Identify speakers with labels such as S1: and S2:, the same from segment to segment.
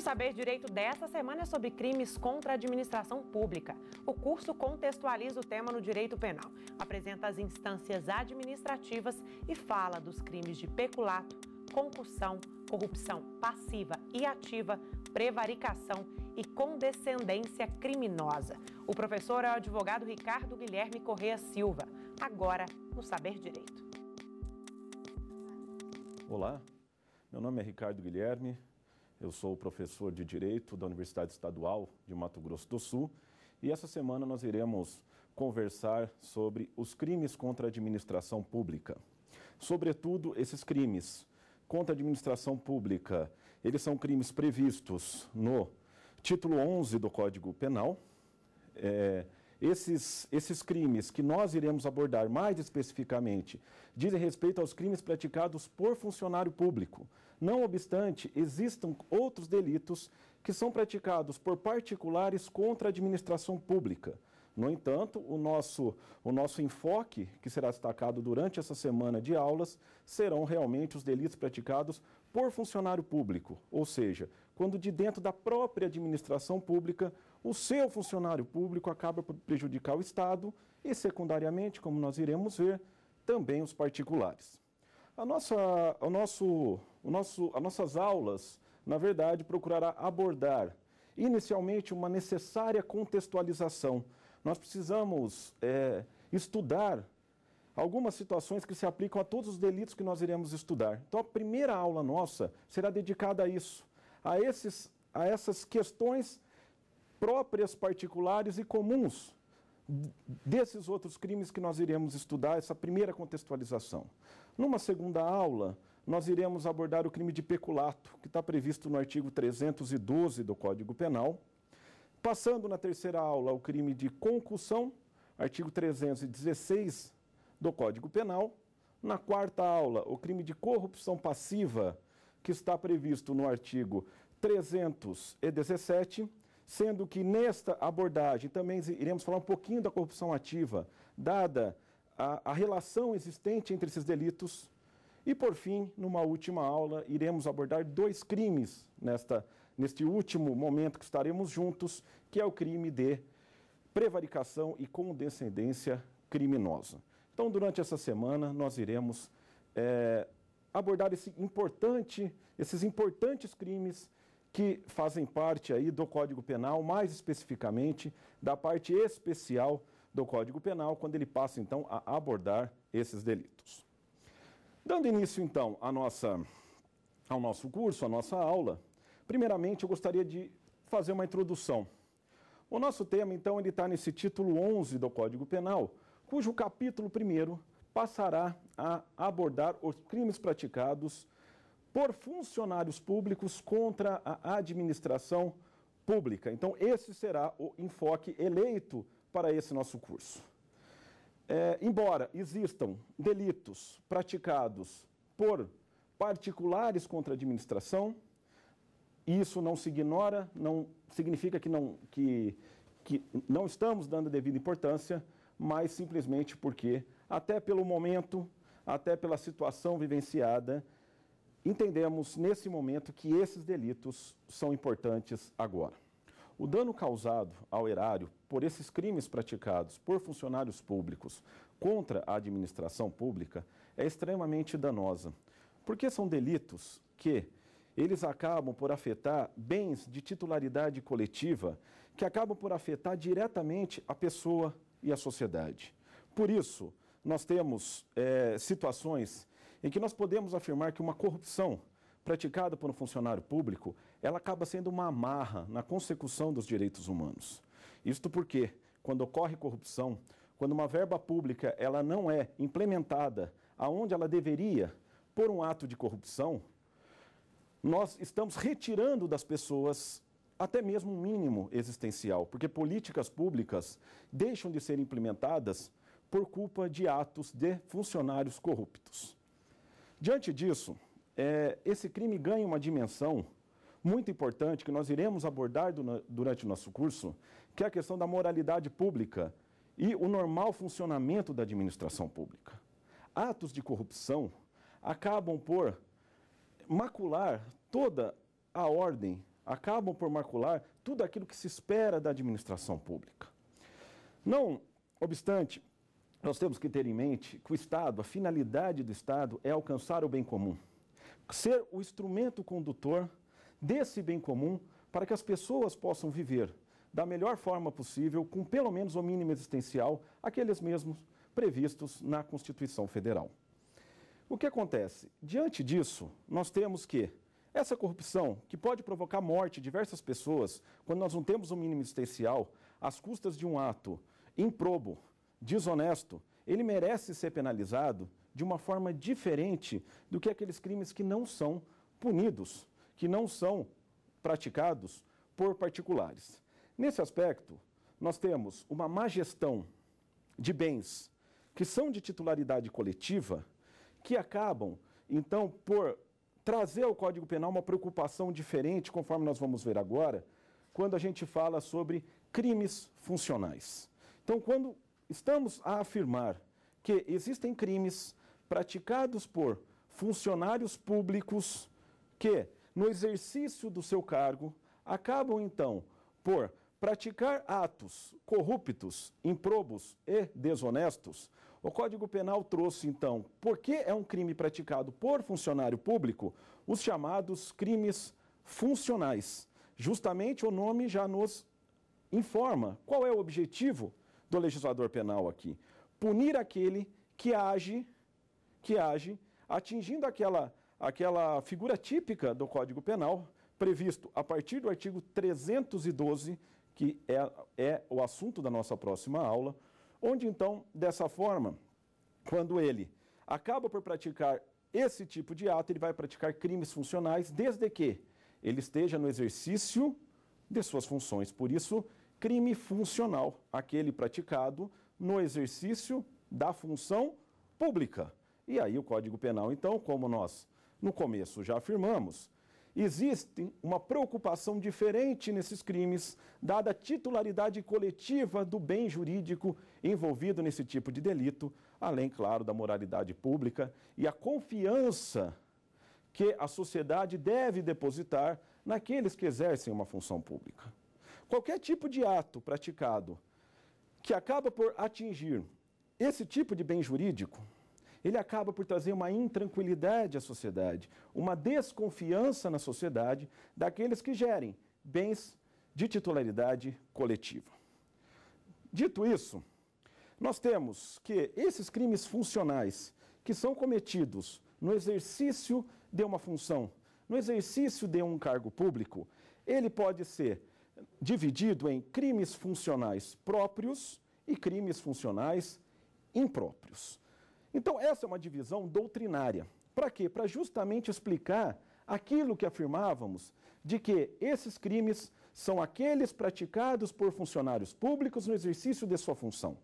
S1: O Saber Direito desta semana é sobre crimes contra a administração pública. O curso contextualiza o tema no direito penal, apresenta as instâncias administrativas e fala dos crimes de peculato, concussão, corrupção passiva e ativa, prevaricação e condescendência criminosa. O professor é o advogado Ricardo Guilherme Correa Silva. Agora, no Saber Direito. Olá, meu nome é Ricardo Guilherme, eu sou professor de Direito da Universidade Estadual de Mato Grosso do Sul e essa semana nós iremos conversar sobre os crimes contra a administração pública. Sobretudo, esses crimes contra a administração pública, eles são crimes previstos no título 11 do Código Penal. É, esses, esses crimes que nós iremos abordar mais especificamente dizem respeito aos crimes praticados por funcionário público. Não obstante, existam outros delitos que são praticados por particulares contra a administração pública. No entanto, o nosso, o nosso enfoque, que será destacado durante essa semana de aulas, serão realmente os delitos praticados por funcionário público, ou seja, quando de dentro da própria administração pública, o seu funcionário público acaba por prejudicar o Estado e, secundariamente, como nós iremos ver, também os particulares. A nossa, o nosso, o nosso, as nossas aulas, na verdade, procurará abordar inicialmente uma necessária contextualização. Nós precisamos é, estudar algumas situações que se aplicam a todos os delitos que nós iremos estudar. Então, a primeira aula nossa será dedicada a isso, a, esses, a essas questões próprias, particulares e comuns desses outros crimes que nós iremos estudar essa primeira contextualização. Numa segunda aula, nós iremos abordar o crime de peculato, que está previsto no artigo 312 do Código Penal. Passando na terceira aula, o crime de concussão, artigo 316 do Código Penal. Na quarta aula, o crime de corrupção passiva, que está previsto no artigo 317 sendo que nesta abordagem também iremos falar um pouquinho da corrupção ativa, dada a, a relação existente entre esses delitos. E, por fim, numa última aula, iremos abordar dois crimes nesta, neste último momento que estaremos juntos, que é o crime de prevaricação e condescendência criminosa. Então, durante essa semana, nós iremos é, abordar esse importante, esses importantes crimes que fazem parte aí do Código Penal, mais especificamente da parte especial do Código Penal, quando ele passa então a abordar esses delitos. Dando início então à nossa, ao nosso curso, à nossa aula, primeiramente eu gostaria de fazer uma introdução. O nosso tema então ele está nesse título 11 do Código Penal, cujo capítulo primeiro passará a abordar os crimes praticados por funcionários públicos contra a administração pública. Então, esse será o enfoque eleito para esse nosso curso. É, embora existam delitos praticados por particulares contra a administração, isso não se ignora, não significa que não, que, que não estamos dando a devida importância, mas simplesmente porque, até pelo momento, até pela situação vivenciada, entendemos nesse momento que esses delitos são importantes agora. O dano causado ao erário por esses crimes praticados por funcionários públicos contra a administração pública é extremamente danosa, porque são delitos que eles acabam por afetar bens de titularidade coletiva que acabam por afetar diretamente a pessoa e a sociedade. Por isso, nós temos é, situações em que nós podemos afirmar que uma corrupção praticada por um funcionário público, ela acaba sendo uma amarra na consecução dos direitos humanos. Isto porque, quando ocorre corrupção, quando uma verba pública ela não é implementada aonde ela deveria por um ato de corrupção, nós estamos retirando das pessoas até mesmo um mínimo existencial, porque políticas públicas deixam de ser implementadas por culpa de atos de funcionários corruptos. Diante disso, é, esse crime ganha uma dimensão muito importante que nós iremos abordar do, durante o nosso curso, que é a questão da moralidade pública e o normal funcionamento da administração pública. Atos de corrupção acabam por macular toda a ordem, acabam por macular tudo aquilo que se espera da administração pública. Não obstante, nós temos que ter em mente que o Estado, a finalidade do Estado é alcançar o bem comum, ser o instrumento condutor desse bem comum para que as pessoas possam viver da melhor forma possível, com pelo menos o mínimo existencial, aqueles mesmos previstos na Constituição Federal. O que acontece? Diante disso, nós temos que essa corrupção, que pode provocar morte de diversas pessoas, quando nós não temos o um mínimo existencial, às custas de um ato improbo, desonesto, ele merece ser penalizado de uma forma diferente do que aqueles crimes que não são punidos, que não são praticados por particulares. Nesse aspecto, nós temos uma má gestão de bens que são de titularidade coletiva, que acabam, então, por trazer ao Código Penal uma preocupação diferente, conforme nós vamos ver agora, quando a gente fala sobre crimes funcionais. Então, quando Estamos a afirmar que existem crimes praticados por funcionários públicos que, no exercício do seu cargo, acabam então por praticar atos corruptos, improbos e desonestos. O Código Penal trouxe então, porque é um crime praticado por funcionário público, os chamados crimes funcionais. Justamente o nome já nos informa qual é o objetivo do legislador penal aqui. Punir aquele que age, que age atingindo aquela, aquela figura típica do Código Penal, previsto a partir do artigo 312, que é, é o assunto da nossa próxima aula, onde então, dessa forma, quando ele acaba por praticar esse tipo de ato, ele vai praticar crimes funcionais, desde que ele esteja no exercício de suas funções. Por isso, crime funcional, aquele praticado no exercício da função pública. E aí o Código Penal, então, como nós no começo já afirmamos, existe uma preocupação diferente nesses crimes, dada a titularidade coletiva do bem jurídico envolvido nesse tipo de delito, além, claro, da moralidade pública e a confiança que a sociedade deve depositar naqueles que exercem uma função pública. Qualquer tipo de ato praticado que acaba por atingir esse tipo de bem jurídico, ele acaba por trazer uma intranquilidade à sociedade, uma desconfiança na sociedade daqueles que gerem bens de titularidade coletiva. Dito isso, nós temos que esses crimes funcionais que são cometidos no exercício de uma função, no exercício de um cargo público, ele pode ser dividido em crimes funcionais próprios e crimes funcionais impróprios. Então, essa é uma divisão doutrinária. Para quê? Para justamente explicar aquilo que afirmávamos de que esses crimes são aqueles praticados por funcionários públicos no exercício de sua função.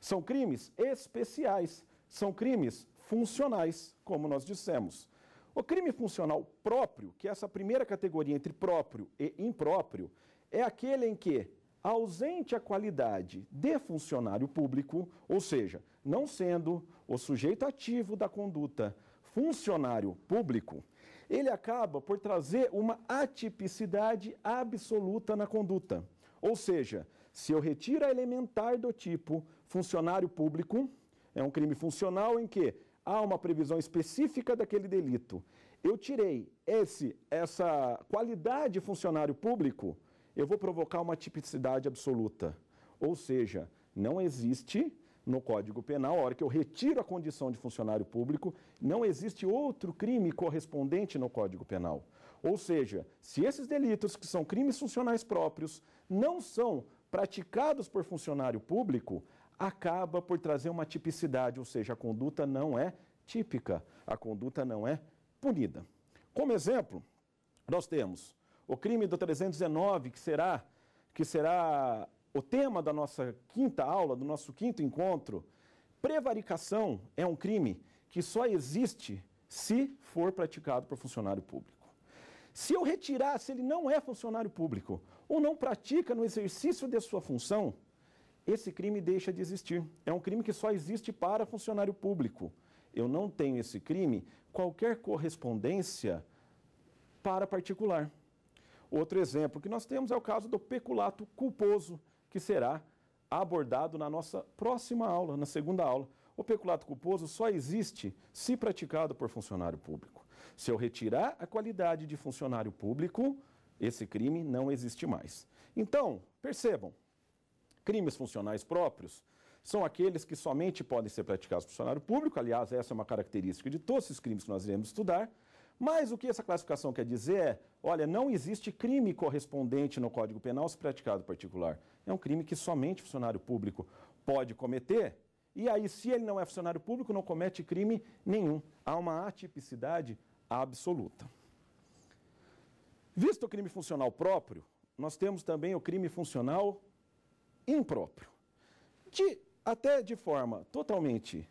S1: São crimes especiais, são crimes funcionais, como nós dissemos. O crime funcional próprio, que é essa primeira categoria entre próprio e impróprio, é aquele em que, ausente a qualidade de funcionário público, ou seja, não sendo o sujeito ativo da conduta funcionário público, ele acaba por trazer uma atipicidade absoluta na conduta. Ou seja, se eu retiro a elementar do tipo funcionário público, é um crime funcional em que há uma previsão específica daquele delito. Eu tirei esse, essa qualidade funcionário público, eu vou provocar uma tipicidade absoluta. Ou seja, não existe no Código Penal, a hora que eu retiro a condição de funcionário público, não existe outro crime correspondente no Código Penal. Ou seja, se esses delitos, que são crimes funcionais próprios, não são praticados por funcionário público, acaba por trazer uma tipicidade, ou seja, a conduta não é típica, a conduta não é punida. Como exemplo, nós temos o crime do 319, que será, que será o tema da nossa quinta aula, do nosso quinto encontro, prevaricação é um crime que só existe se for praticado por funcionário público. Se eu retirar, se ele não é funcionário público ou não pratica no exercício de sua função, esse crime deixa de existir. É um crime que só existe para funcionário público. Eu não tenho esse crime qualquer correspondência para particular. Outro exemplo que nós temos é o caso do peculato culposo, que será abordado na nossa próxima aula, na segunda aula. O peculato culposo só existe se praticado por funcionário público. Se eu retirar a qualidade de funcionário público, esse crime não existe mais. Então, percebam, crimes funcionais próprios são aqueles que somente podem ser praticados por funcionário público, aliás, essa é uma característica de todos os crimes que nós iremos estudar, mas o que essa classificação quer dizer é: olha, não existe crime correspondente no Código Penal se praticado particular. É um crime que somente funcionário público pode cometer. E aí, se ele não é funcionário público, não comete crime nenhum. Há uma atipicidade absoluta. Visto o crime funcional próprio, nós temos também o crime funcional impróprio. De, até de forma totalmente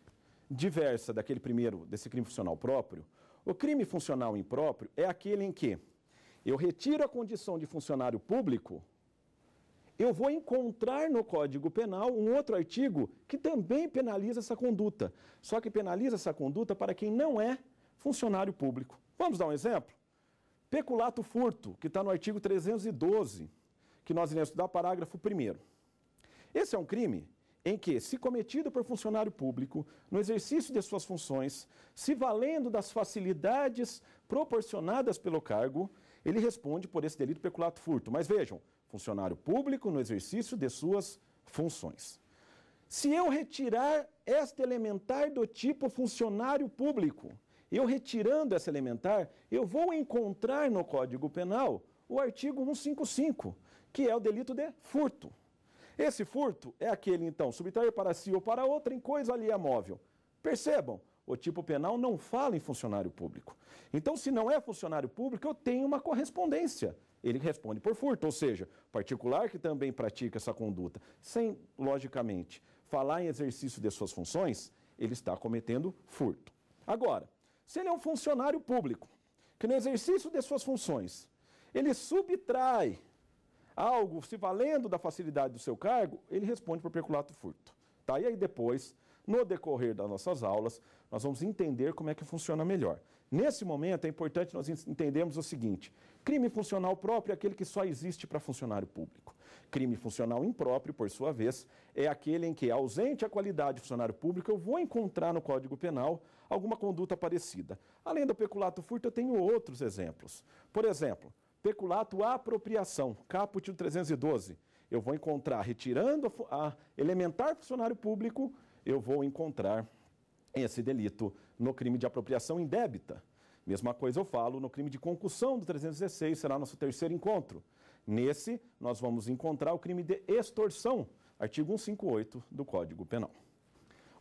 S1: diversa daquele primeiro, desse crime funcional próprio, o crime funcional impróprio é aquele em que eu retiro a condição de funcionário público, eu vou encontrar no Código Penal um outro artigo que também penaliza essa conduta, só que penaliza essa conduta para quem não é funcionário público. Vamos dar um exemplo? Peculato furto, que está no artigo 312, que nós iremos estudar, parágrafo 1. Esse é um crime em que, se cometido por funcionário público, no exercício de suas funções, se valendo das facilidades proporcionadas pelo cargo, ele responde por esse delito peculato furto. Mas vejam, funcionário público no exercício de suas funções. Se eu retirar esta elementar do tipo funcionário público, eu retirando essa elementar, eu vou encontrar no Código Penal o artigo 155, que é o delito de furto. Esse furto é aquele, então, subtrair para si ou para outra em coisa ali é móvel. Percebam, o tipo penal não fala em funcionário público. Então, se não é funcionário público, eu tenho uma correspondência. Ele responde por furto, ou seja, particular que também pratica essa conduta, sem, logicamente, falar em exercício de suas funções, ele está cometendo furto. Agora, se ele é um funcionário público, que no exercício de suas funções, ele subtrai algo se valendo da facilidade do seu cargo, ele responde por peculato furto. Tá? E aí depois, no decorrer das nossas aulas, nós vamos entender como é que funciona melhor. Nesse momento, é importante nós entendermos o seguinte: crime funcional próprio é aquele que só existe para funcionário público. Crime funcional impróprio, por sua vez, é aquele em que, ausente a qualidade de funcionário público, eu vou encontrar no Código Penal alguma conduta parecida. Além do peculato furto, eu tenho outros exemplos. Por exemplo, Peculato apropriação, caput 312. Eu vou encontrar, retirando a elementar funcionário público, eu vou encontrar esse delito no crime de apropriação indébita. Mesma coisa eu falo no crime de concussão do 316, será nosso terceiro encontro. Nesse, nós vamos encontrar o crime de extorsão, artigo 158 do Código Penal.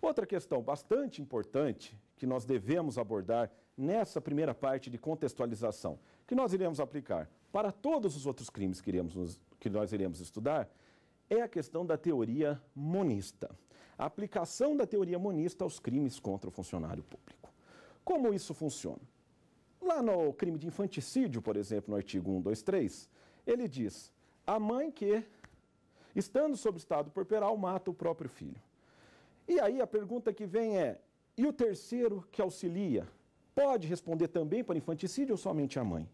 S1: Outra questão bastante importante que nós devemos abordar nessa primeira parte de contextualização, que nós iremos aplicar para todos os outros crimes que, iremos, que nós iremos estudar, é a questão da teoria monista. A aplicação da teoria monista aos crimes contra o funcionário público. Como isso funciona? Lá no crime de infanticídio, por exemplo, no artigo 123, ele diz: a mãe que, estando sob estado corporal, mata o próprio filho. E aí a pergunta que vem é: e o terceiro que auxilia pode responder também por infanticídio ou somente a mãe?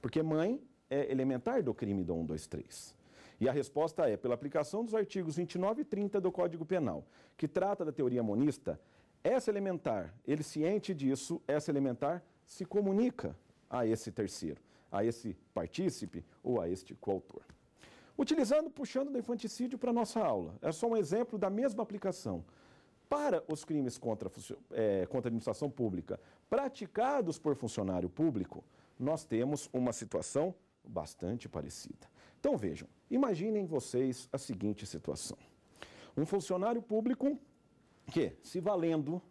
S1: Porque mãe é elementar do crime do 123. E a resposta é, pela aplicação dos artigos 29 e 30 do Código Penal, que trata da teoria monista, essa elementar, ele ciente disso, essa elementar se comunica a esse terceiro, a esse partícipe ou a este coautor. Utilizando, puxando do infanticídio para a nossa aula, é só um exemplo da mesma aplicação para os crimes contra, é, contra a administração pública praticados por funcionário público, nós temos uma situação bastante parecida. Então vejam, imaginem vocês a seguinte situação: um funcionário público que, se valendo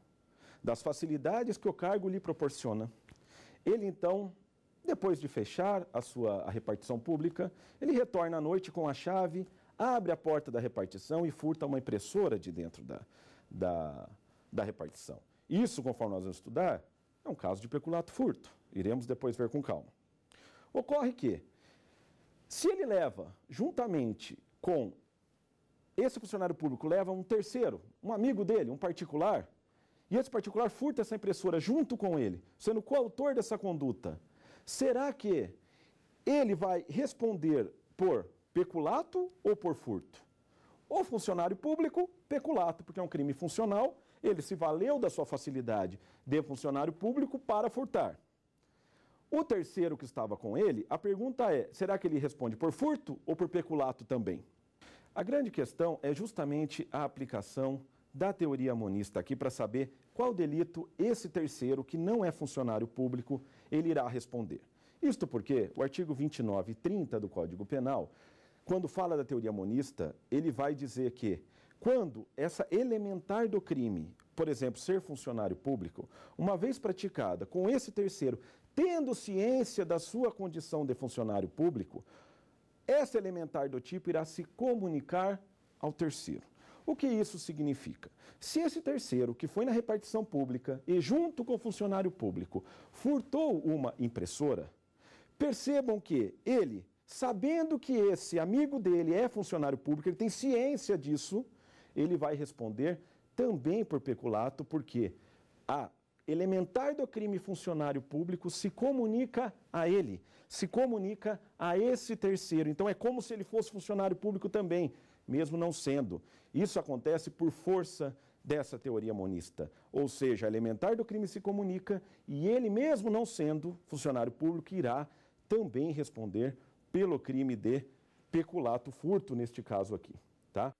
S1: das facilidades que o cargo lhe proporciona, ele então, depois de fechar a sua a repartição pública, ele retorna à noite com a chave, abre a porta da repartição e furta uma impressora de dentro da, da, da repartição. Isso, conforme nós vamos estudar, é um caso de peculato furto. Iremos depois ver com calma. Ocorre que, se ele leva, juntamente com esse funcionário público, leva um terceiro, um amigo dele, um particular, e esse particular furta essa impressora junto com ele, sendo coautor dessa conduta, será que ele vai responder por peculato ou por furto? O funcionário público peculato, porque é um crime funcional, ele se valeu da sua facilidade de funcionário público para furtar. O terceiro que estava com ele, a pergunta é: será que ele responde por furto ou por peculato também? A grande questão é justamente a aplicação da teoria monista aqui para saber qual delito esse terceiro, que não é funcionário público, ele irá responder. Isto porque o artigo 29 e 30 do Código Penal, quando fala da teoria monista, ele vai dizer que quando essa elementar do crime, por exemplo, ser funcionário público, uma vez praticada com esse terceiro, tendo ciência da sua condição de funcionário público, essa elementar do tipo irá se comunicar ao terceiro. O que isso significa? Se esse terceiro, que foi na repartição pública e junto com o funcionário público, furtou uma impressora, percebam que ele, sabendo que esse amigo dele é funcionário público, ele tem ciência disso, ele vai responder também por peculato, porque a elementar do crime funcionário público se comunica a ele, se comunica a esse terceiro. Então é como se ele fosse funcionário público também, mesmo não sendo. Isso acontece por força dessa teoria monista. Ou seja, elementar do crime se comunica e ele mesmo não sendo funcionário público irá também responder pelo crime de peculato furto neste caso aqui, tá?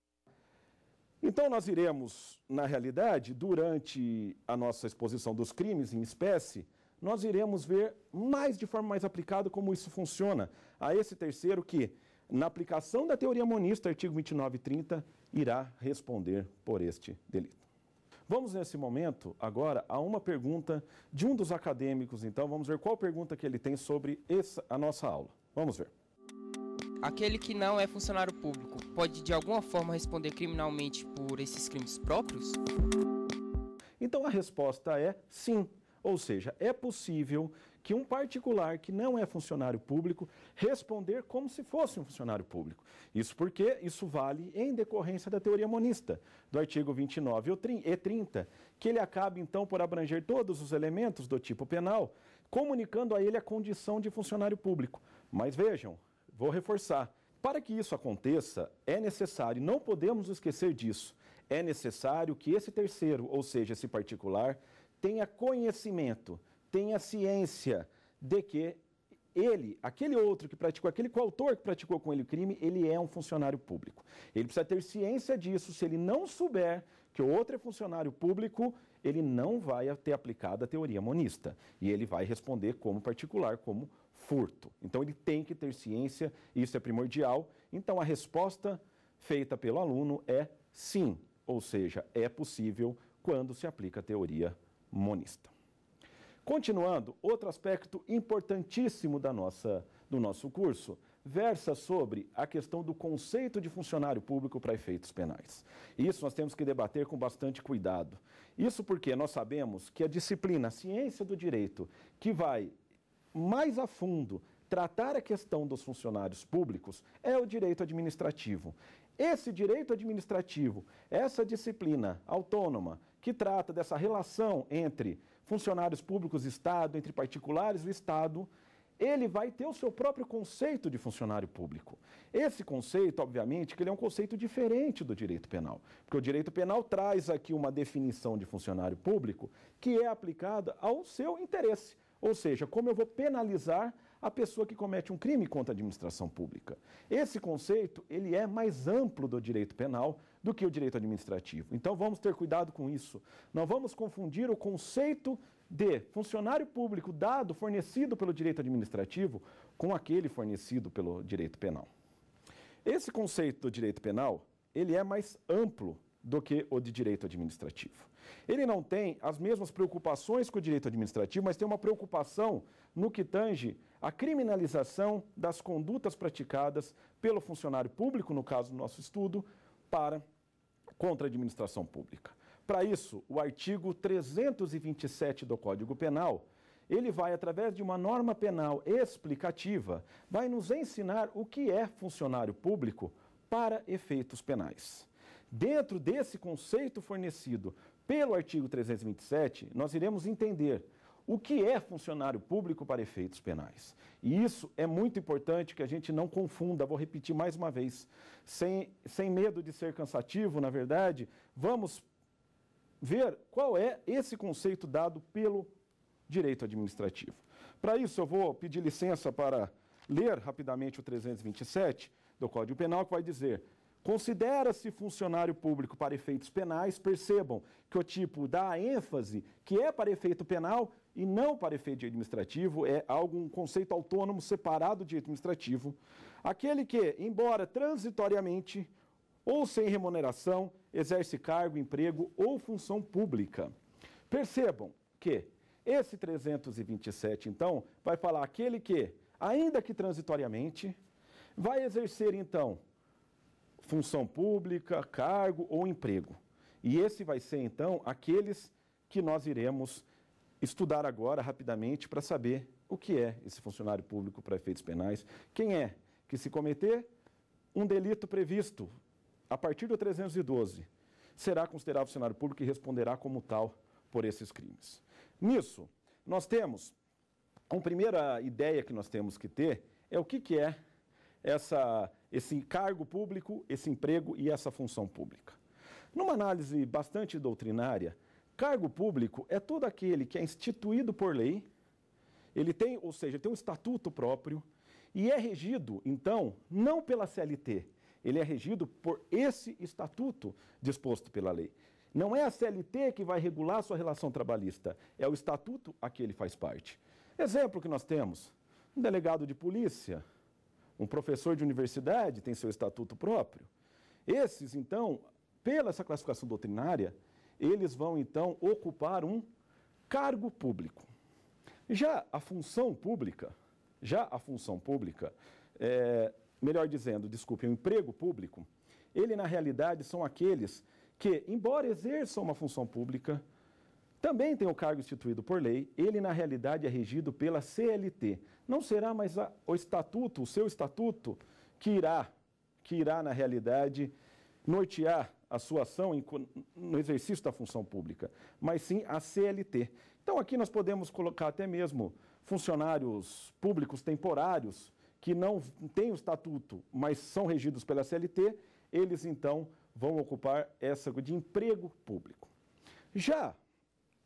S1: Então, nós iremos, na realidade, durante a nossa exposição dos crimes em espécie, nós iremos ver mais de forma mais aplicada como isso funciona a esse terceiro que, na aplicação da teoria monista, artigo 29 e 30, irá responder por este delito. Vamos nesse momento agora a uma pergunta de um dos acadêmicos, então vamos ver qual pergunta que ele tem sobre essa, a nossa aula. Vamos ver. Aquele que não é funcionário público pode de alguma forma responder criminalmente por esses crimes próprios? Então a resposta é sim. Ou seja, é possível que um particular que não é funcionário público responder como se fosse um funcionário público. Isso porque isso vale em decorrência da teoria monista, do artigo 29 e 30, que ele acaba então por abranger todos os elementos do tipo penal, comunicando a ele a condição de funcionário público. Mas vejam, Vou reforçar. Para que isso aconteça, é necessário, não podemos esquecer disso, é necessário que esse terceiro, ou seja, esse particular, tenha conhecimento, tenha ciência de que ele, aquele outro que praticou, aquele coautor que praticou com ele o crime, ele é um funcionário público. Ele precisa ter ciência disso. Se ele não souber que o outro é funcionário público, ele não vai ter aplicado a teoria monista. E ele vai responder como particular, como furto. Então ele tem que ter ciência, isso é primordial. Então a resposta feita pelo aluno é sim, ou seja, é possível quando se aplica a teoria monista. Continuando, outro aspecto importantíssimo da nossa, do nosso curso versa sobre a questão do conceito de funcionário público para efeitos penais. Isso nós temos que debater com bastante cuidado. Isso porque nós sabemos que a disciplina a Ciência do Direito, que vai mais a fundo, tratar a questão dos funcionários públicos é o direito administrativo. Esse direito administrativo, essa disciplina autônoma que trata dessa relação entre funcionários públicos e Estado, entre particulares e Estado, ele vai ter o seu próprio conceito de funcionário público. Esse conceito, obviamente, que ele é um conceito diferente do direito penal, porque o direito penal traz aqui uma definição de funcionário público que é aplicada ao seu interesse, ou seja, como eu vou penalizar a pessoa que comete um crime contra a administração pública. Esse conceito, ele é mais amplo do direito penal do que o direito administrativo. Então vamos ter cuidado com isso. Não vamos confundir o conceito de funcionário público dado fornecido pelo direito administrativo com aquele fornecido pelo direito penal. Esse conceito do direito penal, ele é mais amplo do que o de direito administrativo. Ele não tem as mesmas preocupações com o direito administrativo, mas tem uma preocupação no que tange à criminalização das condutas praticadas pelo funcionário público, no caso do nosso estudo, para contra a administração pública. Para isso, o artigo 327 do Código Penal, ele vai, através de uma norma penal explicativa, vai nos ensinar o que é funcionário público para efeitos penais. Dentro desse conceito fornecido pelo artigo 327, nós iremos entender o que é funcionário público para efeitos penais. E isso é muito importante que a gente não confunda, vou repetir mais uma vez, sem, sem medo de ser cansativo, na verdade, vamos ver qual é esse conceito dado pelo direito administrativo. Para isso, eu vou pedir licença para ler rapidamente o 327 do Código Penal, que vai dizer: Considera-se funcionário público para efeitos penais, percebam que o tipo dá ênfase que é para efeito penal e não para efeito administrativo, é algo, um conceito autônomo separado de administrativo. Aquele que, embora transitoriamente ou sem remuneração, exerce cargo, emprego ou função pública. Percebam que esse 327, então, vai falar aquele que, ainda que transitoriamente, vai exercer, então, função pública, cargo ou emprego. E esse vai ser, então, aqueles que nós iremos estudar agora rapidamente para saber o que é esse funcionário público para efeitos penais, quem é que, se cometer um delito previsto a partir do 312, será considerado funcionário público e responderá como tal por esses crimes. Nisso, nós temos, a primeira ideia que nós temos que ter é o que, que é essa esse cargo público, esse emprego e essa função pública. Numa análise bastante doutrinária, cargo público é todo aquele que é instituído por lei, ele tem, ou seja, tem um estatuto próprio e é regido, então, não pela CLT, ele é regido por esse estatuto disposto pela lei. Não é a CLT que vai regular sua relação trabalhista, é o estatuto a que ele faz parte. Exemplo que nós temos: um delegado de polícia, um professor de universidade tem seu estatuto próprio. Esses, então, pela essa classificação doutrinária, eles vão então ocupar um cargo público. Já a função pública, já a função pública, é, melhor dizendo, desculpe, o emprego público, ele na realidade são aqueles que, embora exerçam uma função pública, também tem o cargo instituído por lei, ele na realidade é regido pela CLT. Não será mais a, o estatuto, o seu estatuto, que irá, que irá na realidade nortear a sua ação em, no exercício da função pública, mas sim a CLT. Então aqui nós podemos colocar até mesmo funcionários públicos temporários que não têm o estatuto, mas são regidos pela CLT, eles então vão ocupar essa de emprego público. Já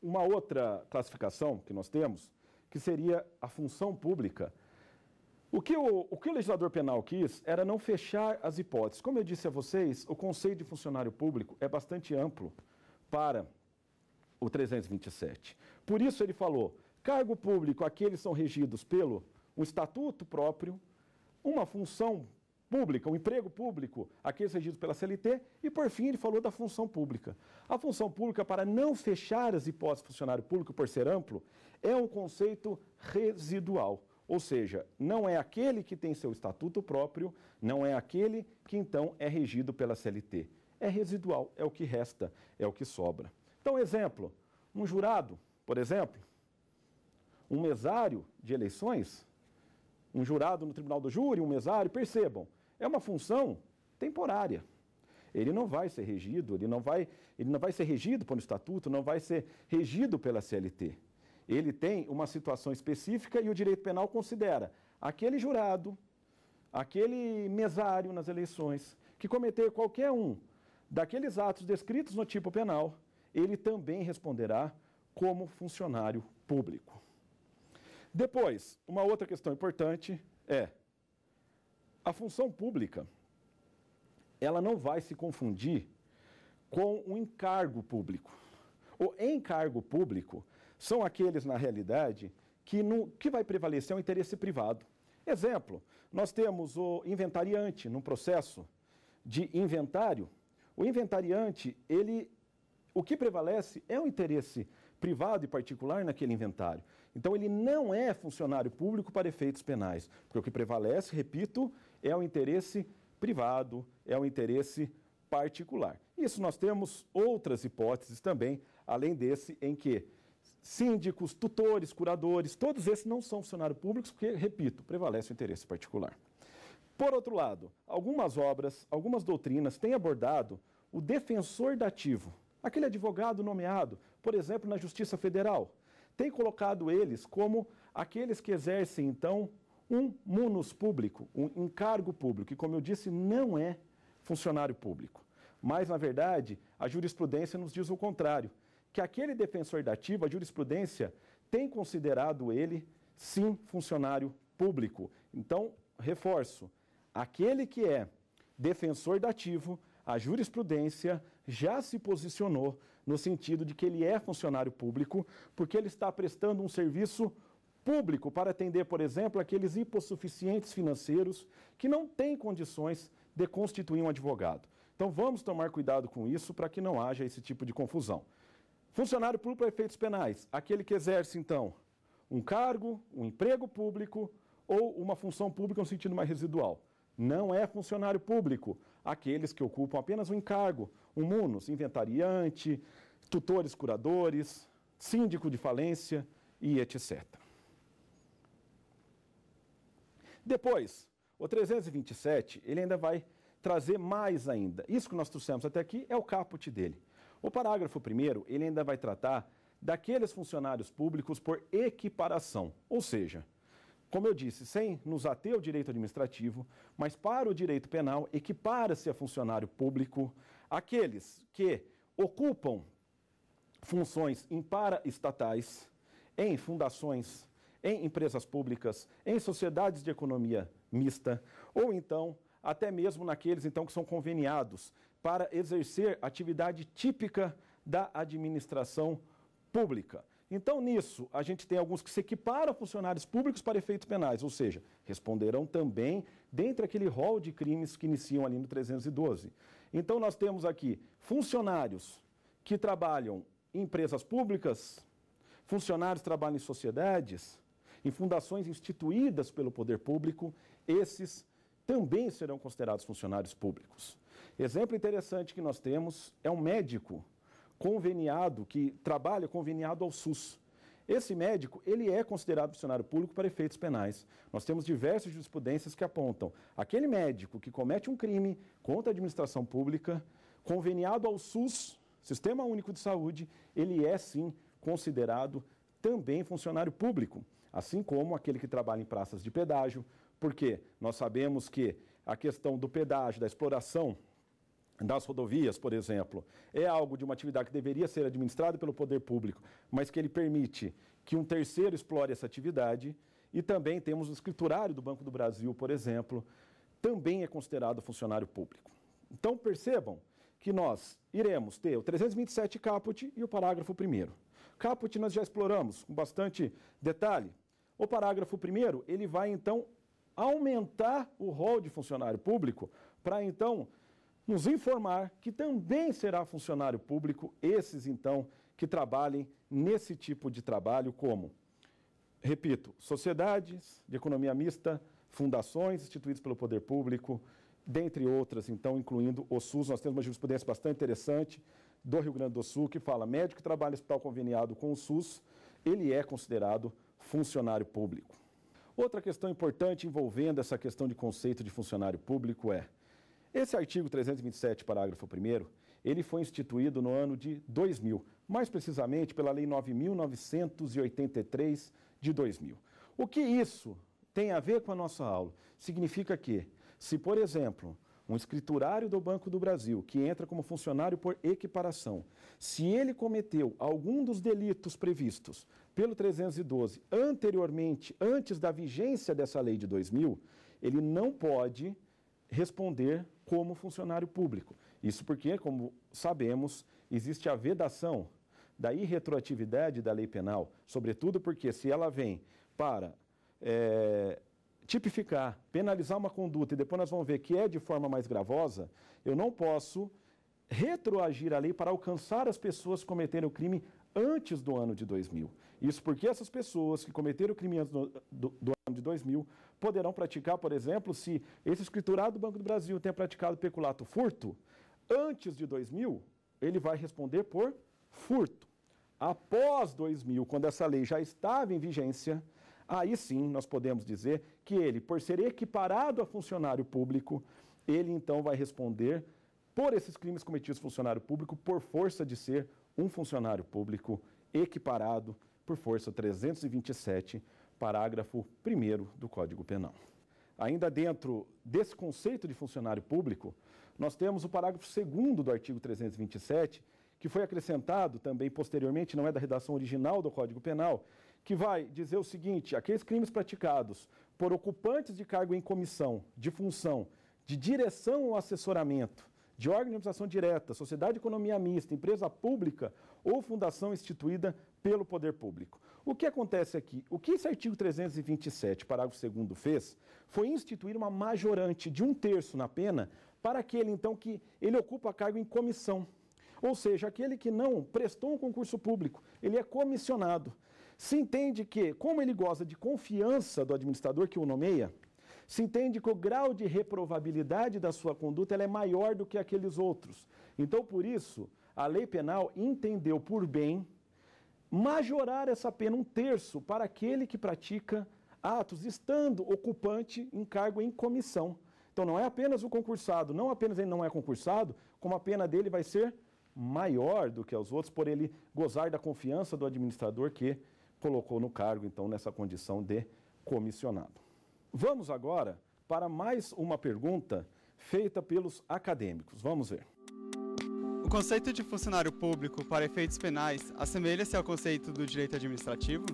S1: uma outra classificação que nós temos, que seria a função pública. O que o, o que o legislador penal quis era não fechar as hipóteses. Como eu disse a vocês, o conceito de funcionário público é bastante amplo para o 327. Por isso ele falou: cargo público, aqueles são regidos pelo um estatuto próprio, uma função pública, o emprego público, aquele é regido pela CLT, e por fim ele falou da função pública. A função pública, para não fechar as hipóteses de funcionário público por ser amplo, é um conceito residual, ou seja, não é aquele que tem seu estatuto próprio, não é aquele que então é regido pela CLT. É residual, é o que resta, é o que sobra. Então, exemplo, um jurado, por exemplo, um mesário de eleições, um jurado no tribunal do júri, um mesário, percebam, é uma função temporária. Ele não vai ser regido, ele não vai, ele não vai ser regido pelo estatuto, não vai ser regido pela CLT. Ele tem uma situação específica e o direito penal considera aquele jurado, aquele mesário nas eleições, que cometer qualquer um daqueles atos descritos no tipo penal, ele também responderá como funcionário público. Depois, uma outra questão importante é a função pública, ela não vai se confundir com um encargo público. O encargo público são aqueles, na realidade, que, no, que vai prevalecer o um interesse privado. Exemplo, nós temos o inventariante num processo de inventário. O inventariante, ele, o que prevalece é o interesse privado e particular naquele inventário. Então, ele não é funcionário público para efeitos penais, porque o que prevalece, repito, é o interesse privado, é o interesse particular. Isso nós temos outras hipóteses também, além desse em que síndicos, tutores, curadores, todos esses não são funcionários públicos, porque, repito, prevalece o interesse particular. Por outro lado, algumas obras, algumas doutrinas têm abordado o defensor dativo, aquele advogado nomeado, por exemplo, na Justiça Federal, tem colocado eles como aqueles que exercem, então, um munus público, um encargo público, que, como eu disse, não é funcionário público. Mas, na verdade, a jurisprudência nos diz o contrário, que aquele defensor da ativa, a jurisprudência tem considerado ele, sim, funcionário público. Então, reforço, aquele que é defensor da ativo, a jurisprudência já se posicionou no sentido de que ele é funcionário público, porque ele está prestando um serviço público público para atender, por exemplo, aqueles hipossuficientes financeiros que não têm condições de constituir um advogado. Então vamos tomar cuidado com isso para que não haja esse tipo de confusão. Funcionário público a efeitos penais, aquele que exerce, então, um cargo, um emprego público ou uma função pública no sentido mais residual. Não é funcionário público aqueles que ocupam apenas um encargo, um munus, inventariante, tutores, curadores, síndico de falência e etc. Depois, o 327, ele ainda vai trazer mais ainda. Isso que nós trouxemos até aqui é o caput dele. O parágrafo primeiro, ele ainda vai tratar daqueles funcionários públicos por equiparação, ou seja, como eu disse, sem nos ater ao direito administrativo, mas para o direito penal, equipara-se a funcionário público aqueles que ocupam funções paraestatais, em fundações em empresas públicas, em sociedades de economia mista, ou então até mesmo naqueles então que são conveniados para exercer atividade típica da administração pública. Então, nisso, a gente tem alguns que se equiparam a funcionários públicos para efeitos penais, ou seja, responderão também dentro aquele rol de crimes que iniciam ali no 312. Então, nós temos aqui funcionários que trabalham em empresas públicas, funcionários trabalham em sociedades, em fundações instituídas pelo poder público, esses também serão considerados funcionários públicos. Exemplo interessante que nós temos é um médico conveniado que trabalha conveniado ao SUS. Esse médico, ele é considerado funcionário público para efeitos penais. Nós temos diversas jurisprudências que apontam. Aquele médico que comete um crime contra a administração pública, conveniado ao SUS, Sistema Único de Saúde, ele é sim considerado também funcionário público assim como aquele que trabalha em praças de pedágio, porque nós sabemos que a questão do pedágio, da exploração das rodovias, por exemplo, é algo de uma atividade que deveria ser administrada pelo poder público, mas que ele permite que um terceiro explore essa atividade. E também temos o escriturário do Banco do Brasil, por exemplo, também é considerado funcionário público. Então percebam que nós iremos ter o 327 caput e o parágrafo 1. Caput nós já exploramos com bastante detalhe, o parágrafo 1 ele vai então aumentar o rol de funcionário público para então nos informar que também será funcionário público esses então que trabalhem nesse tipo de trabalho como repito, sociedades de economia mista, fundações instituídas pelo poder público, dentre outras, então, incluindo o SUS. Nós temos uma jurisprudência bastante interessante do Rio Grande do Sul que fala médico que trabalha em hospital conveniado com o SUS, ele é considerado funcionário público. Outra questão importante envolvendo essa questão de conceito de funcionário público é: esse artigo 327, parágrafo 1, ele foi instituído no ano de 2000, mais precisamente pela Lei 9983 de 2000. O que isso tem a ver com a nossa aula? Significa que, se, por exemplo, um escriturário do Banco do Brasil, que entra como funcionário por equiparação, se ele cometeu algum dos delitos previstos pelo 312 anteriormente, antes da vigência dessa lei de 2000, ele não pode responder como funcionário público. Isso porque, como sabemos, existe a vedação da irretroatividade da lei penal, sobretudo porque se ela vem para é, tipificar, penalizar uma conduta, e depois nós vamos ver que é de forma mais gravosa, eu não posso retroagir a lei para alcançar as pessoas que cometeram o crime antes do ano de 2000. Isso porque essas pessoas que cometeram o crime antes do, do, do, ano de 2000 poderão praticar, por exemplo, se esse escriturado do Banco do Brasil tenha praticado peculato furto, antes de 2000, ele vai responder por furto. Após 2000, quando essa lei já estava em vigência, aí sim nós podemos dizer que ele, por ser equiparado a funcionário público, ele então vai responder por esses crimes cometidos funcionário público por força de ser um funcionário público equiparado por força 327, parágrafo 1 do Código Penal. Ainda dentro desse conceito de funcionário público, nós temos o parágrafo 2 do artigo 327, que foi acrescentado também posteriormente, não é da redação original do Código Penal, que vai dizer o seguinte: aqueles crimes praticados por ocupantes de cargo em comissão, de função, de direção ou assessoramento, de órgão de direta, sociedade de economia mista, empresa pública ou fundação instituída pelo poder público. O que acontece aqui? O que esse artigo 327, parágrafo 2 fez foi instituir uma majorante de um terço na pena para aquele, então, que ele ocupa cargo em comissão. Ou seja, aquele que não prestou um concurso público, ele é comissionado. Se entende que, como ele goza de confiança do administrador que o nomeia, se entende que o grau de reprovabilidade da sua conduta é maior do que aqueles outros. Então, por isso, a lei penal entendeu por bem majorar essa pena um terço para aquele que pratica atos estando ocupante em cargo em comissão. Então, não é apenas o concursado, não apenas ele não é concursado, como a pena dele vai ser maior do que aos outros, por ele gozar da confiança do administrador que colocou no cargo, então, nessa condição de comissionado. Vamos agora para mais uma pergunta feita pelos acadêmicos. Vamos ver. O conceito de funcionário público para efeitos penais assemelha-se ao conceito do direito administrativo?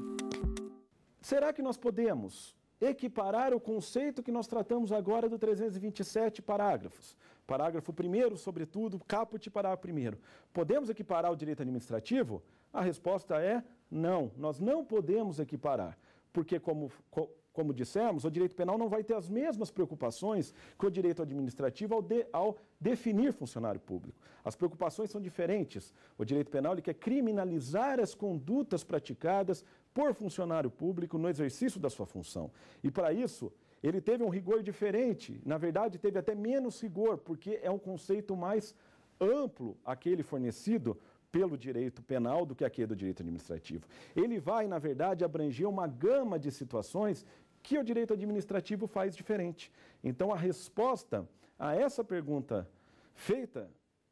S1: Será que nós podemos equiparar o conceito que nós tratamos agora do 327 parágrafos? Parágrafo 1, sobretudo, caput parágrafo 1. Podemos equiparar o direito administrativo? A resposta é não. Nós não podemos equiparar, porque, como, como dissemos, o direito penal não vai ter as mesmas preocupações que o direito administrativo ao, de, ao definir funcionário público. As preocupações são diferentes. O direito penal ele quer criminalizar as condutas praticadas por funcionário público no exercício da sua função. E para isso, ele teve um rigor diferente, na verdade, teve até menos rigor, porque é um conceito mais amplo aquele fornecido pelo direito penal do que aquele do direito administrativo. Ele vai, na verdade, abranger uma gama de situações que o direito administrativo faz diferente. Então, a resposta a essa pergunta feita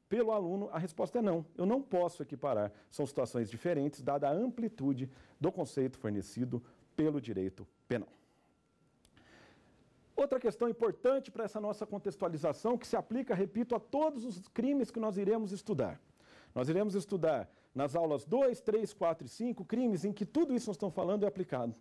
S1: pelo aluno, a resposta é não. Eu não posso equiparar. São situações diferentes, dada a amplitude do conceito fornecido pelo direito penal. Outra questão importante para essa nossa contextualização, que se aplica, repito, a todos os crimes que nós iremos estudar. Nós iremos estudar nas aulas 2, 3, 4 e 5 crimes em que tudo isso que nós estamos falando é aplicado.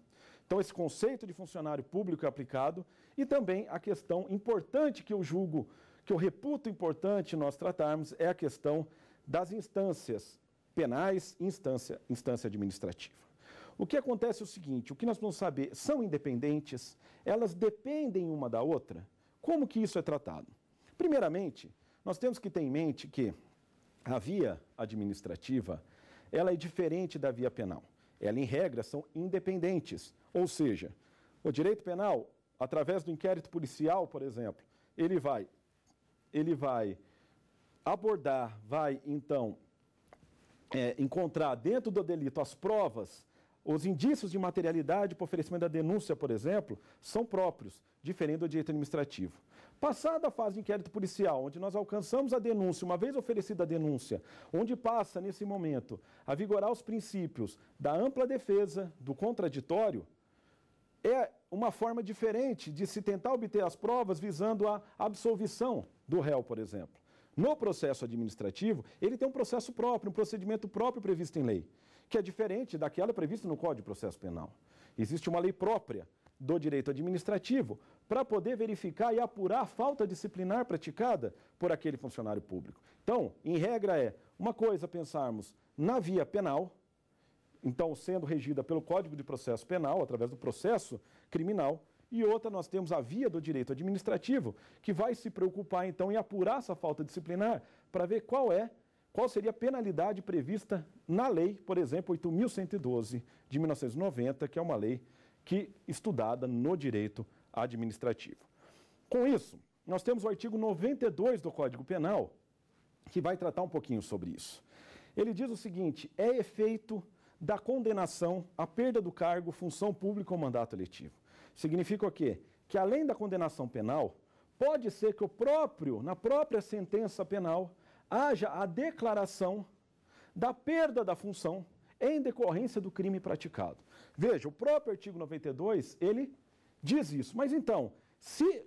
S1: Então, esse conceito de funcionário público é aplicado e também a questão importante que eu julgo, que eu reputo importante nós tratarmos, é a questão das instâncias penais e instância, instância administrativa. O que acontece é o seguinte: o que nós vamos saber são independentes, elas dependem uma da outra. Como que isso é tratado? Primeiramente, nós temos que ter em mente que a via administrativa, ela é diferente da via penal. Ela, em regra, são independentes. Ou seja, o direito penal, através do inquérito policial, por exemplo, ele vai, ele vai abordar, vai então é, encontrar dentro do delito as provas, os indícios de materialidade para oferecimento da denúncia, por exemplo, são próprios, diferente do direito administrativo. Passada a fase de inquérito policial, onde nós alcançamos a denúncia, uma vez oferecida a denúncia, onde passa, nesse momento, a vigorar os princípios da ampla defesa, do contraditório, é uma forma diferente de se tentar obter as provas visando a absolvição do réu, por exemplo. No processo administrativo, ele tem um processo próprio, um procedimento próprio previsto em lei, que é diferente daquela prevista no Código de Processo Penal. Existe uma lei própria do direito administrativo para poder verificar e apurar a falta disciplinar praticada por aquele funcionário público. Então, em regra, é uma coisa pensarmos na via penal, então sendo regida pelo Código de Processo Penal, através do processo criminal, e outra nós temos a via do direito administrativo, que vai se preocupar então em apurar essa falta disciplinar para ver qual é qual seria a penalidade prevista na lei, por exemplo, 8.112 de 1990, que é uma lei que estudada no direito administrativo. Com isso, nós temos o artigo 92 do Código Penal, que vai tratar um pouquinho sobre isso. Ele diz o seguinte: é efeito da condenação à perda do cargo, função pública ou mandato eletivo. Significa o quê? Que além da condenação penal, pode ser que o próprio, na própria sentença penal, haja a declaração da perda da função em decorrência do crime praticado. Veja, o próprio artigo 92, ele diz isso. Mas então, se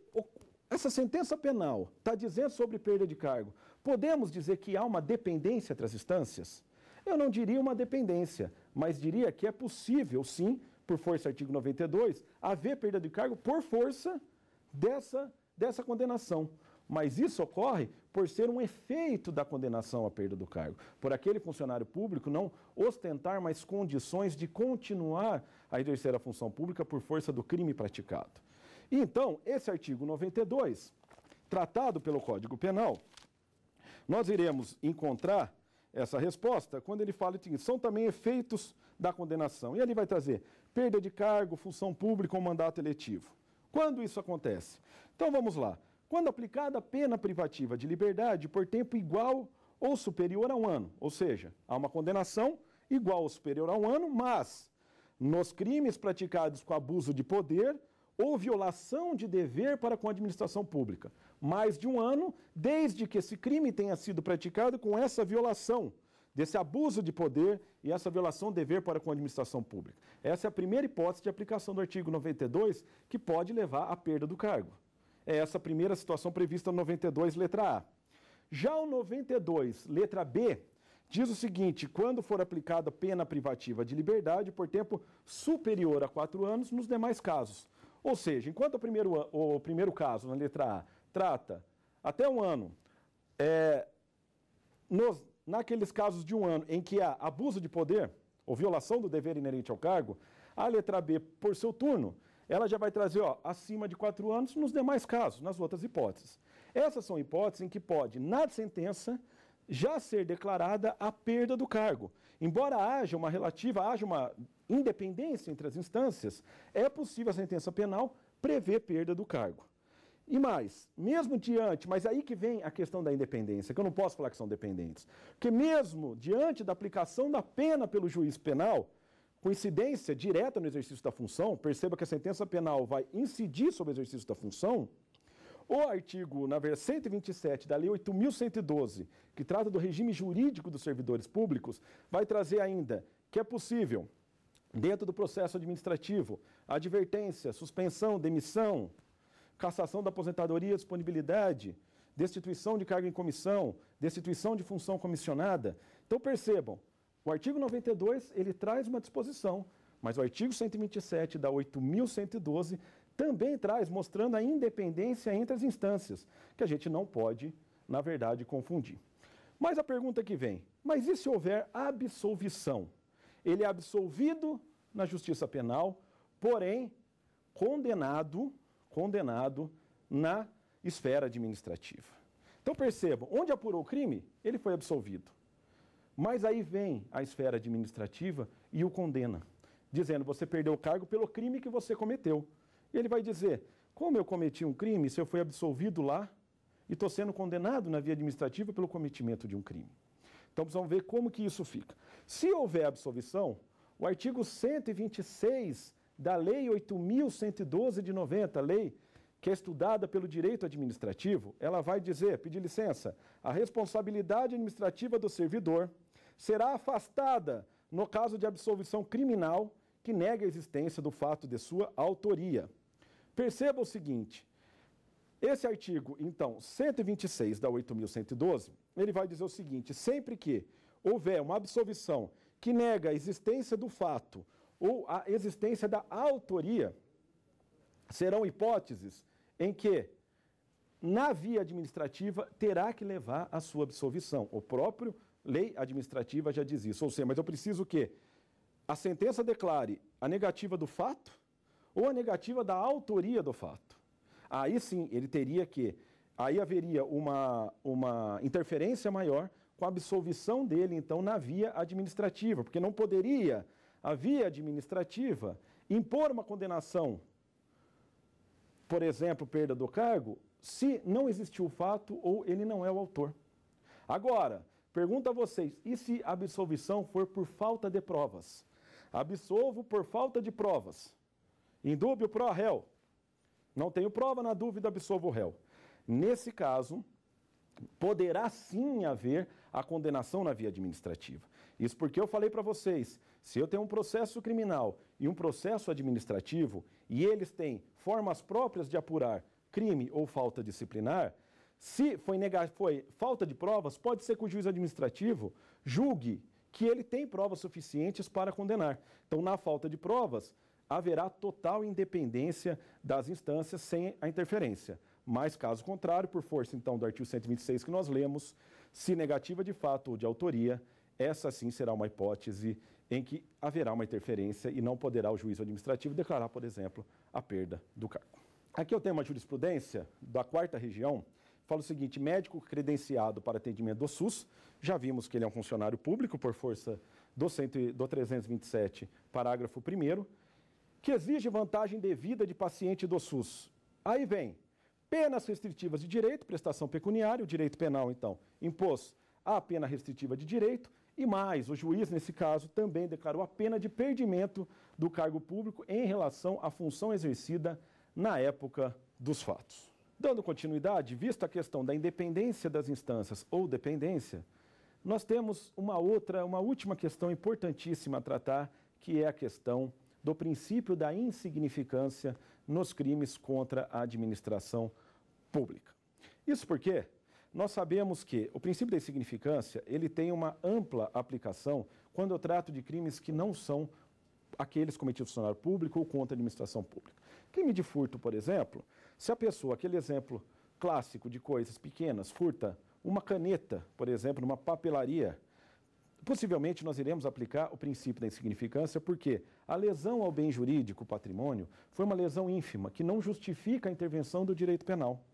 S1: essa sentença penal está dizendo sobre perda de cargo, podemos dizer que há uma dependência entre as instâncias? Eu não diria uma dependência, mas diria que é possível, sim, por força do artigo 92, haver perda de cargo por força dessa, dessa condenação. Mas isso ocorre por ser um efeito da condenação à perda do cargo, por aquele funcionário público não ostentar mais condições de continuar a exercer a função pública por força do crime praticado. E então, esse artigo 92, tratado pelo Código Penal, nós iremos encontrar essa resposta quando ele fala que são também efeitos da condenação. E ali vai trazer perda de cargo, função pública ou mandato eletivo. Quando isso acontece? Então vamos lá quando aplicada a pena privativa de liberdade por tempo igual ou superior a um ano, ou seja, há uma condenação igual ou superior a um ano, mas nos crimes praticados com abuso de poder ou violação de dever para com a administração pública, mais de um ano, desde que esse crime tenha sido praticado com essa violação, desse abuso de poder e essa violação de dever para com a administração pública. Essa é a primeira hipótese de aplicação do artigo 92 que pode levar à perda do cargo é essa primeira situação prevista no 92, letra A. Já o 92, letra B, diz o seguinte: quando for aplicada pena privativa de liberdade por tempo superior a quatro anos nos demais casos. Ou seja, enquanto o primeiro, o primeiro caso, na letra A, trata até um ano, é, nos, naqueles casos de um ano em que há abuso de poder ou violação do dever inerente ao cargo, a letra B, por seu turno, ela já vai trazer ó, acima de quatro anos nos demais casos, nas outras hipóteses. Essas são hipóteses em que pode, na sentença, já ser declarada a perda do cargo. Embora haja uma relativa, haja uma independência entre as instâncias, é possível a sentença penal prever perda do cargo. E mais, mesmo diante, mas aí que vem a questão da independência, que eu não posso falar que são dependentes, porque mesmo diante da aplicação da pena pelo juiz penal, coincidência incidência direta no exercício da função, perceba que a sentença penal vai incidir sobre o exercício da função, o artigo, na versão 127 da Lei 8.112, que trata do regime jurídico dos servidores públicos, vai trazer ainda que é possível, dentro do processo administrativo, advertência, suspensão, demissão, cassação da aposentadoria, disponibilidade, destituição de cargo em comissão, destituição de função comissionada. Então percebam, o artigo 92, ele traz uma disposição, mas o artigo 127 da 8.112 também traz, mostrando a independência entre as instâncias, que a gente não pode, na verdade, confundir. Mas a pergunta que vem, mas e se houver absolvição? Ele é absolvido na justiça penal, porém condenado, condenado na esfera administrativa. Então percebam, onde apurou o crime, ele foi absolvido. Mas aí vem a esfera administrativa e o condena, dizendo: você perdeu o cargo pelo crime que você cometeu. E ele vai dizer: como eu cometi um crime se eu fui absolvido lá e estou sendo condenado na via administrativa pelo cometimento de um crime? Então precisamos ver como que isso fica. Se houver absolvição, o artigo 126 da Lei 8.112 de 90, lei que é estudada pelo direito administrativo, ela vai dizer, pedir licença, a responsabilidade administrativa do servidor será afastada no caso de absolvição criminal que nega a existência do fato de sua autoria. Perceba o seguinte, esse artigo, então, 126 da 8.112, ele vai dizer o seguinte, sempre que houver uma absolvição que nega a existência do fato ou a existência da autoria, serão hipóteses em que, na via administrativa, terá que levar à sua absolvição. O próprio lei administrativa já diz isso. Ou seja, mas eu preciso que a sentença declare a negativa do fato ou a negativa da autoria do fato. Aí sim, ele teria que. Aí haveria uma, uma interferência maior com a absolvição dele, então, na via administrativa, porque não poderia a via administrativa impor uma condenação, por exemplo, perda do cargo, se não existiu o fato ou ele não é o autor. Agora, Pergunta a vocês: e se a absolvição for por falta de provas? Absolvo por falta de provas. Indúbio pro réu. Não tenho prova, na dúvida, absolvo o réu. Nesse caso, poderá sim haver a condenação na via administrativa. Isso porque eu falei para vocês, se eu tenho um processo criminal e um processo administrativo e eles têm formas próprias de apurar crime ou falta disciplinar, se foi, negar, foi falta de provas, pode ser que o juiz administrativo julgue que ele tem provas suficientes para condenar. Então, na falta de provas, haverá total independência das instâncias sem a interferência. Mas, caso contrário, por força então do artigo 126 que nós lemos, se negativa de fato ou de autoria, essa sim será uma hipótese em que haverá uma interferência e não poderá o juízo administrativo declarar, por exemplo, a perda do cargo. Aqui eu é tenho uma jurisprudência da quarta região fala o seguinte: médico credenciado para atendimento do SUS, já vimos que ele é um funcionário público por força do, cento, do 327, parágrafo 1, que exige vantagem devida de paciente do SUS. Aí vem penas restritivas de direito, prestação pecuniária, o direito penal, então, impôs a pena restritiva de direito. E mais, o juiz, nesse caso, também declarou a pena de perdimento do cargo público em relação à função exercida na época dos fatos. Dando continuidade, vista a questão da independência das instâncias ou dependência, nós temos uma outra, uma última questão importantíssima a tratar, que é a questão do princípio da insignificância nos crimes contra a administração pública. Isso porque nós sabemos que o princípio da insignificância, ele tem uma ampla aplicação quando eu trato de crimes que não são aqueles cometidos por funcionário público ou contra a administração pública. Crime de furto, por exemplo, se a pessoa, aquele exemplo clássico de coisas pequenas, furta uma caneta, por exemplo, numa papelaria, possivelmente nós iremos aplicar o princípio da insignificância, porque a lesão ao bem jurídico, patrimônio, foi uma lesão ínfima que não justifica a intervenção do direito penal.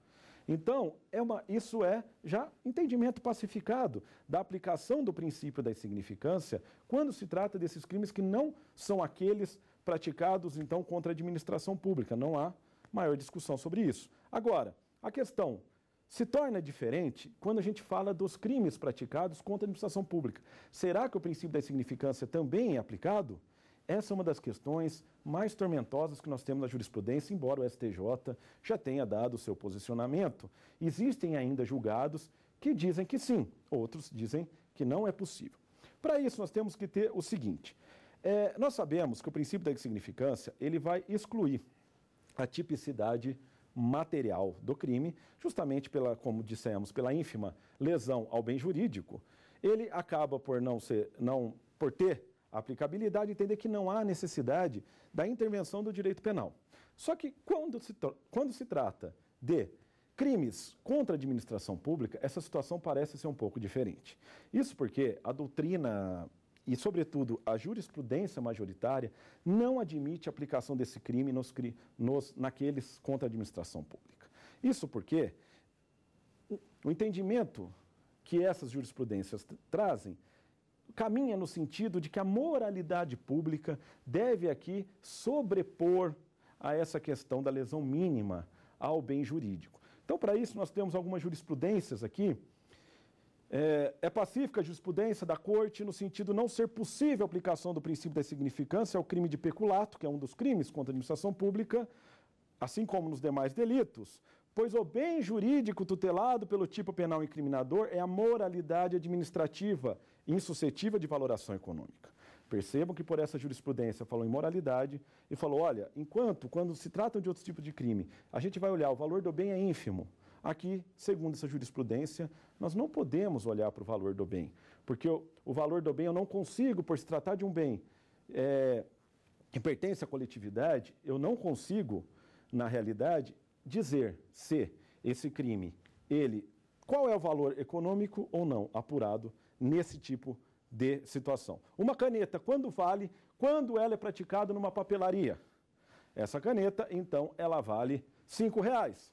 S1: Então, é uma, isso é já entendimento pacificado da aplicação do princípio da insignificância quando se trata desses crimes que não são aqueles praticados, então, contra a administração pública. Não há maior discussão sobre isso. Agora, a questão se torna diferente quando a gente fala dos crimes praticados contra a administração pública. Será que o princípio da insignificância também é aplicado? Essa é uma das questões mais tormentosas que nós temos na jurisprudência, embora o STJ já tenha dado o seu posicionamento. Existem ainda julgados que dizem que sim, outros dizem que não é possível. Para isso, nós temos que ter o seguinte. É, nós sabemos que o princípio da insignificância ele vai excluir a tipicidade material do crime, justamente pela, como dissemos, pela ínfima lesão ao bem jurídico, ele acaba por não ser, não por ter aplicabilidade entender que não há necessidade da intervenção do direito penal. Só que quando se, quando se trata de crimes contra a administração pública, essa situação parece ser um pouco diferente. Isso porque a doutrina e, sobretudo, a jurisprudência majoritária não admite a aplicação desse crime nos, nos, naqueles contra a administração pública. Isso porque o entendimento que essas jurisprudências trazem caminha no sentido de que a moralidade pública deve aqui sobrepor a essa questão da lesão mínima ao bem jurídico. Então, para isso, nós temos algumas jurisprudências aqui é, é pacífica a jurisprudência da Corte no sentido não ser possível a aplicação do princípio da significância ao crime de peculato, que é um dos crimes contra a administração pública, assim como nos demais delitos, pois o bem jurídico tutelado pelo tipo penal incriminador é a moralidade administrativa, insuscetível de valoração econômica. Percebam que por essa jurisprudência falou em moralidade e falou, olha, enquanto quando se tratam de outros tipos de crime, a gente vai olhar o valor do bem é ínfimo, Aqui, segundo essa jurisprudência, nós não podemos olhar para o valor do bem, porque o, o, valor do bem eu não consigo, por se tratar de um bem é, que pertence à coletividade, eu não consigo, na realidade, dizer se esse crime, ele, qual é o valor econômico ou não apurado nesse tipo de situação. Uma caneta, quando vale? Quando ela é praticada numa papelaria. Essa caneta, então, ela vale R$ reais.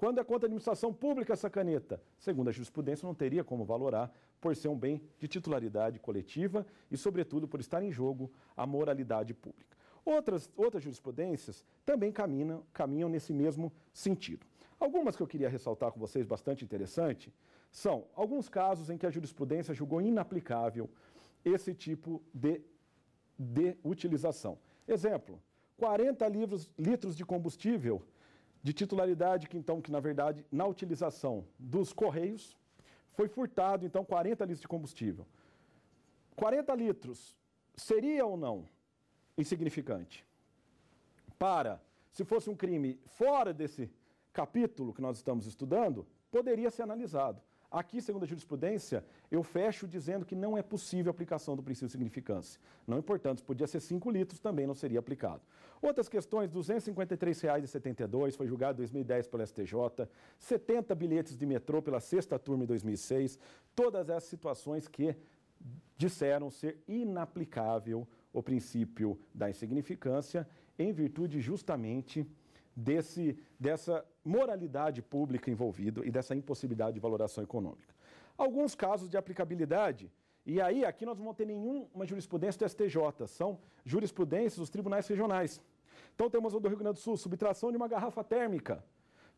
S1: Quando é contra a administração pública essa caneta? Segundo a jurisprudência, não teria como valorar por ser um bem de titularidade coletiva e, sobretudo, por estar em jogo a moralidade pública. Outras, outras jurisprudências também caminham, caminham nesse mesmo sentido. Algumas que eu queria ressaltar com vocês bastante interessante são alguns casos em que a jurisprudência julgou inaplicável esse tipo de, de utilização. Exemplo, 40 livros, litros de combustível de titularidade que então que na verdade na utilização dos correios foi furtado então 40 litros de combustível. 40 litros seria ou não insignificante? Para, se fosse um crime fora desse capítulo que nós estamos estudando, poderia ser analisado. Aqui, segundo a jurisprudência, eu fecho dizendo que não é possível a aplicação do princípio de significância. Não importante, podia ser 5 litros, também não seria aplicado. Outras questões, R$ 253,72, foi julgado em 2010 pelo STJ, 70 bilhetes de metrô pela sexta turma em 2006, todas essas situações que disseram ser inaplicável o princípio da insignificância em virtude justamente desse, dessa moralidade pública envolvida e dessa impossibilidade de valoração econômica. Alguns casos de aplicabilidade, e aí aqui nós não vamos ter nenhuma jurisprudência do STJ, são jurisprudências dos tribunais regionais. Então temos o do Rio Grande do Sul, subtração de uma garrafa térmica.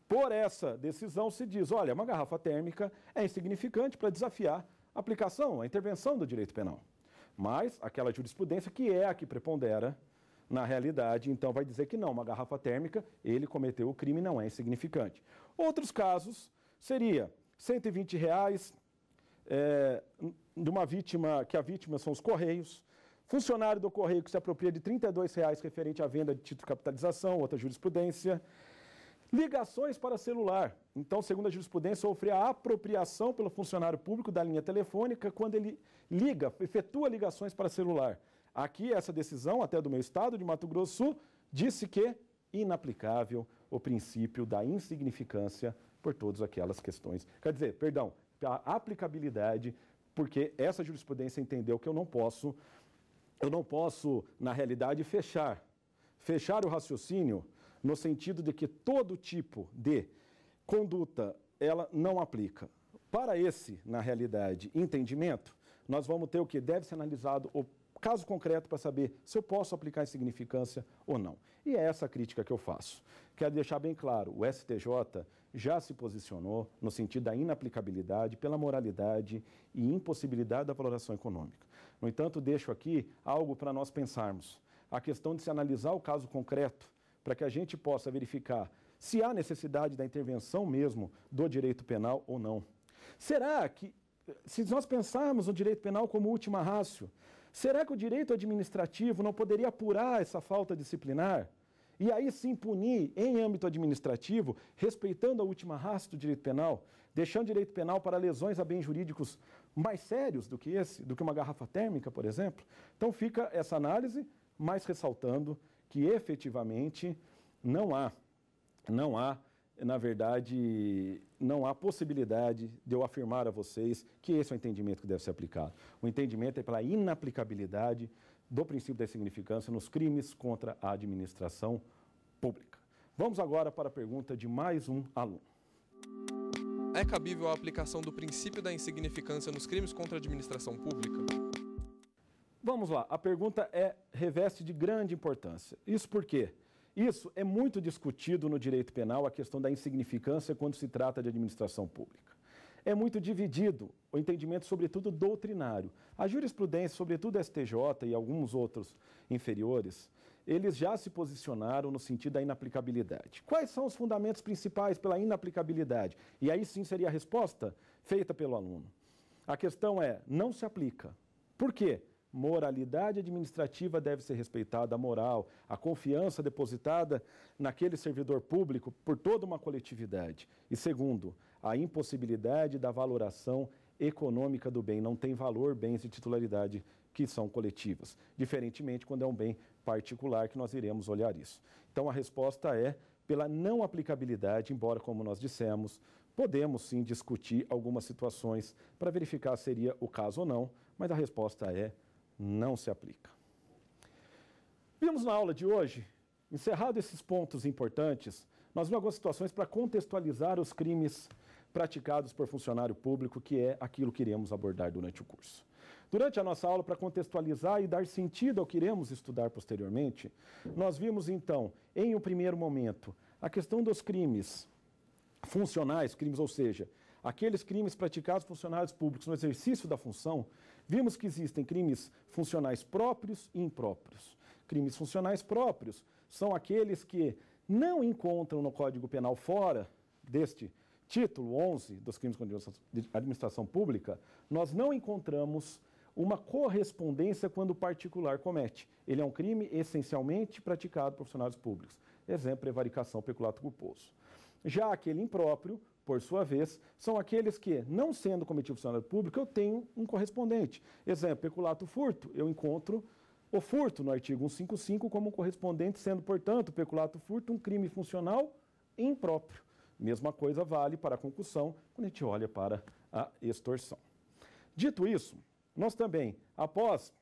S1: Por essa decisão se diz, olha, uma garrafa térmica é insignificante para desafiar a aplicação, a intervenção do direito penal. Mas aquela jurisprudência que é a que prepondera na realidade, então, vai dizer que não, uma garrafa térmica, ele cometeu o crime, não é insignificante. Outros casos seria 120 reais é, de uma vítima, que a vítima são os correios, funcionário do correio que se apropria de 32 reais referente à venda de título de capitalização, outra jurisprudência, Ligações para celular. Então, segundo a jurisprudência, sofre a apropriação pelo funcionário público da linha telefônica quando ele liga, efetua ligações para celular. Aqui, essa decisão, até do meu estado de Mato Grosso Sul, disse que inaplicável o princípio da insignificância por todas aquelas questões. Quer dizer, perdão, a aplicabilidade, porque essa jurisprudência entendeu que eu não posso, eu não posso, na realidade, fechar, fechar o raciocínio no sentido de que todo tipo de conduta ela não aplica. Para esse, na realidade, entendimento, nós vamos ter o que deve ser analisado o caso concreto para saber se eu posso aplicar insignificância ou não. E é essa a crítica que eu faço. Quero deixar bem claro, o STJ já se posicionou no sentido da inaplicabilidade pela moralidade e impossibilidade da valoração econômica. No entanto, deixo aqui algo para nós pensarmos. A questão de se analisar o caso concreto para que a gente possa verificar se há necessidade da intervenção mesmo do direito penal ou não. Será que, se nós pensarmos o direito penal como última rácio, Será que o direito administrativo não poderia apurar essa falta disciplinar? E aí sim punir em âmbito administrativo, respeitando a última raça do direito penal, deixando o direito penal para lesões a bens jurídicos mais sérios do que esse, do que uma garrafa térmica, por exemplo. Então fica essa análise, mas ressaltando que efetivamente não há, não há na verdade, não há possibilidade de eu afirmar a vocês que esse é o entendimento que deve ser aplicado. O entendimento é pela inaplicabilidade do princípio da insignificância nos crimes contra a administração pública. Vamos agora para a pergunta de mais um aluno. É cabível a aplicação do princípio da insignificância nos crimes contra a administração pública? Vamos lá, a pergunta é reveste de grande importância. Isso por quê? Isso é muito discutido no direito penal, a questão da insignificância quando se trata de administração pública. É muito dividido o entendimento, sobretudo doutrinário. A jurisprudência, sobretudo a STJ e alguns outros inferiores, eles já se posicionaram no sentido da inaplicabilidade. Quais são os fundamentos principais pela inaplicabilidade? E aí sim seria a resposta feita pelo aluno. A questão é: não se aplica. Por quê? moralidade administrativa deve ser respeitada, a moral, a confiança depositada naquele servidor público por toda uma coletividade. E segundo, a impossibilidade da valoração econômica do bem. Não tem valor bens de titularidade que são coletivas, diferentemente quando é um bem particular que nós iremos olhar isso. Então a resposta é pela não aplicabilidade, embora como nós dissemos, podemos sim discutir algumas situações para verificar se seria o caso ou não, mas a resposta é não se aplica. Vimos na aula de hoje, encerrado esses pontos importantes, nós vimos algumas situações para contextualizar os crimes praticados por funcionário público, que é aquilo que iremos abordar durante o curso. Durante a nossa aula, para contextualizar e dar sentido ao que iremos estudar posteriormente, nós vimos então, em um primeiro momento, a questão dos crimes funcionais, crimes, ou seja, aqueles crimes praticados por funcionários públicos no exercício da função, Vimos que existem crimes funcionais próprios e impróprios. Crimes funcionais próprios são aqueles que não encontram no Código Penal fora deste título 11 dos crimes contra a administração pública, nós não encontramos uma correspondência quando o particular comete. Ele é um crime essencialmente praticado por funcionários públicos. Exemplo, prevaricação, peculato culposo. Já aquele impróprio, por sua vez, são aqueles que, não sendo cometido funcionário público, eu tenho um correspondente. Exemplo, peculato furto, eu encontro o furto no artigo 155 como correspondente, sendo, portanto, peculato furto um crime funcional impróprio. Mesma coisa vale para a concussão quando a gente olha para a extorsão. Dito isso, nós também, após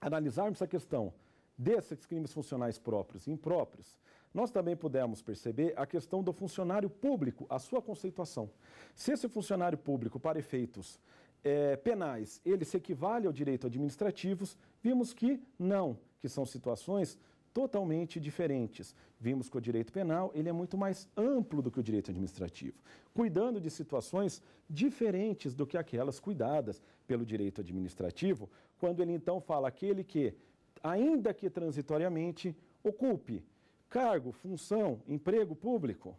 S1: analisarmos a questão desses crimes funcionais próprios e impróprios, nós também pudemos perceber a questão do funcionário público, a sua conceituação. Se esse funcionário público, para efeitos é, penais, ele se equivale ao direito administrativo, vimos que não, que são situações totalmente diferentes. Vimos que o direito penal ele é muito mais amplo do que o direito administrativo, cuidando de situações diferentes do que aquelas cuidadas pelo direito administrativo, quando ele então fala aquele que, ainda que transitoriamente, ocupe cargo, função, emprego público,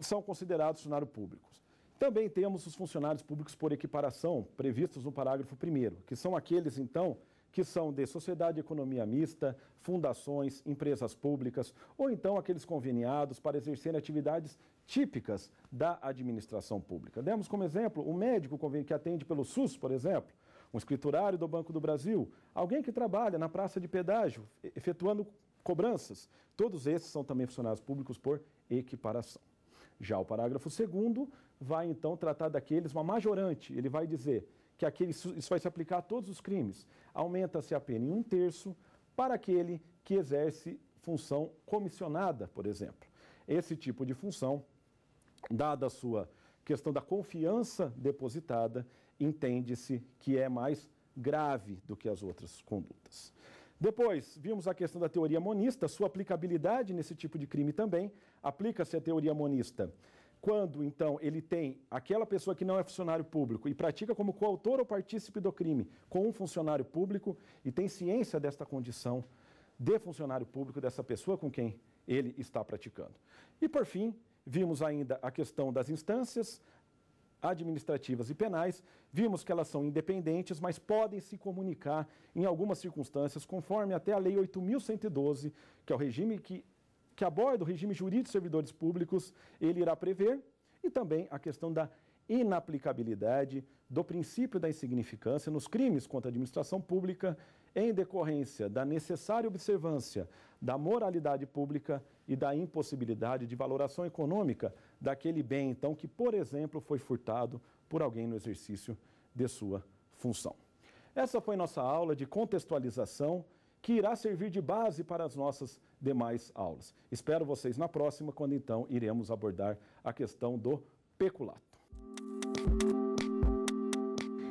S1: são considerados funcionários públicos. Também temos os funcionários públicos por equiparação, previstos no parágrafo 1, que são aqueles, então, que são de sociedade de economia mista, fundações, empresas públicas, ou então aqueles conveniados para exercerem atividades típicas da administração pública. Demos como exemplo o um médico que atende pelo SUS, por exemplo, um escriturário do Banco do Brasil, alguém que trabalha na praça de pedágio, efetuando cobranças. Todos esses são também funcionários públicos por equiparação. Já o parágrafo 2 vai então tratar daqueles, uma majorante, ele vai dizer que aquele, isso vai se aplicar a todos os crimes. Aumenta-se a pena em um terço para aquele que exerce função comissionada, por exemplo. Esse tipo de função, dada a sua questão da confiança depositada, entende-se que é mais grave do que as outras condutas. Depois, vimos a questão da teoria monista, sua aplicabilidade nesse tipo de crime também. Aplica-se a teoria monista quando, então, ele tem aquela pessoa que não é funcionário público e pratica como coautor ou partícipe do crime com um funcionário público e tem ciência desta condição de funcionário público dessa pessoa com quem ele está praticando. E, por fim, vimos ainda a questão das instâncias, administrativas e penais, vimos que elas são independentes, mas podem se comunicar em algumas circunstâncias, conforme até a Lei 8.112, que é o regime que, que aborda o regime jurídico de servidores públicos, ele irá prever, e também a questão da inaplicabilidade do princípio da insignificância nos crimes contra a administração pública em decorrência da necessária observância da moralidade pública e da impossibilidade de valoração econômica daquele bem, então, que, por exemplo, foi furtado por alguém no exercício de sua função. Essa foi nossa aula de contextualização que irá servir de base para as nossas demais aulas. Espero vocês na próxima, quando então iremos abordar a questão do peculato.